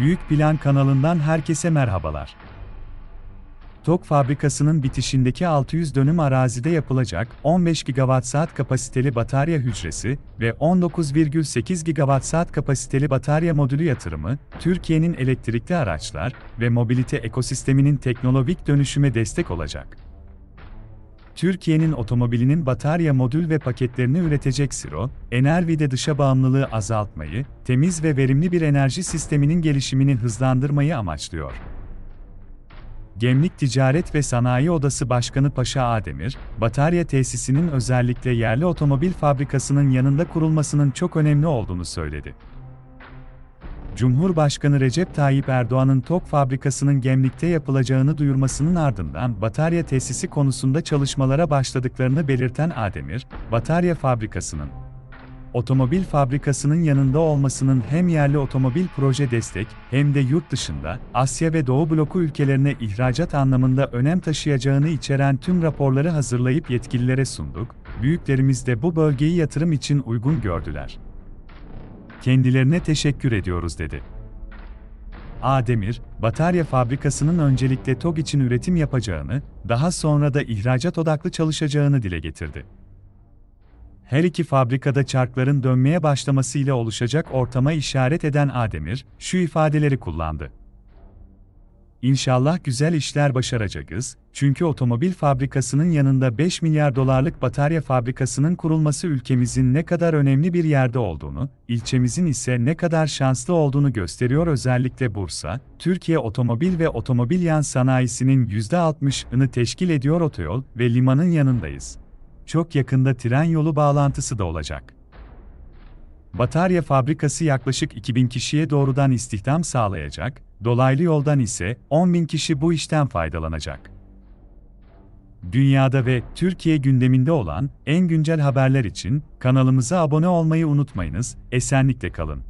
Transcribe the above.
Büyük Plan kanalından herkese merhabalar. Tok fabrikasının bitişindeki 600 dönüm arazide yapılacak 15 gigawatt saat kapasiteli batarya hücresi ve 19,8 gigawatt saat kapasiteli batarya modülü yatırımı, Türkiye'nin elektrikli araçlar ve mobilite ekosisteminin teknolojik dönüşüme destek olacak. Türkiye'nin otomobilinin batarya modül ve paketlerini üretecek Siro, Enervi'de dışa bağımlılığı azaltmayı, temiz ve verimli bir enerji sisteminin gelişimini hızlandırmayı amaçlıyor. Gemlik Ticaret ve Sanayi Odası Başkanı Paşa Ademir, batarya tesisinin özellikle yerli otomobil fabrikasının yanında kurulmasının çok önemli olduğunu söyledi. Cumhurbaşkanı Recep Tayyip Erdoğan'ın TOK fabrikasının Gemlik'te yapılacağını duyurmasının ardından batarya tesisi konusunda çalışmalara başladıklarını belirten Ademir, batarya fabrikasının otomobil fabrikasının yanında olmasının hem yerli otomobil proje destek hem de yurt dışında Asya ve Doğu bloku ülkelerine ihracat anlamında önem taşıyacağını içeren tüm raporları hazırlayıp yetkililere sunduk. Büyüklerimiz de bu bölgeyi yatırım için uygun gördüler. Kendilerine teşekkür ediyoruz dedi. Ademir, batarya fabrikasının öncelikle TOG için üretim yapacağını, daha sonra da ihracat odaklı çalışacağını dile getirdi. Her iki fabrikada çarkların dönmeye başlamasıyla oluşacak ortama işaret eden Ademir şu ifadeleri kullandı. İnşallah güzel işler başaracağız, çünkü otomobil fabrikasının yanında 5 milyar dolarlık batarya fabrikasının kurulması ülkemizin ne kadar önemli bir yerde olduğunu, ilçemizin ise ne kadar şanslı olduğunu gösteriyor özellikle Bursa, Türkiye otomobil ve otomobil yan sanayisinin %60'ını teşkil ediyor otoyol ve limanın yanındayız. Çok yakında tren yolu bağlantısı da olacak. Batarya fabrikası yaklaşık 2000 kişiye doğrudan istihdam sağlayacak, dolaylı yoldan ise 10.000 kişi bu işten faydalanacak. Dünyada ve Türkiye gündeminde olan en güncel haberler için kanalımıza abone olmayı unutmayınız, esenlikle kalın.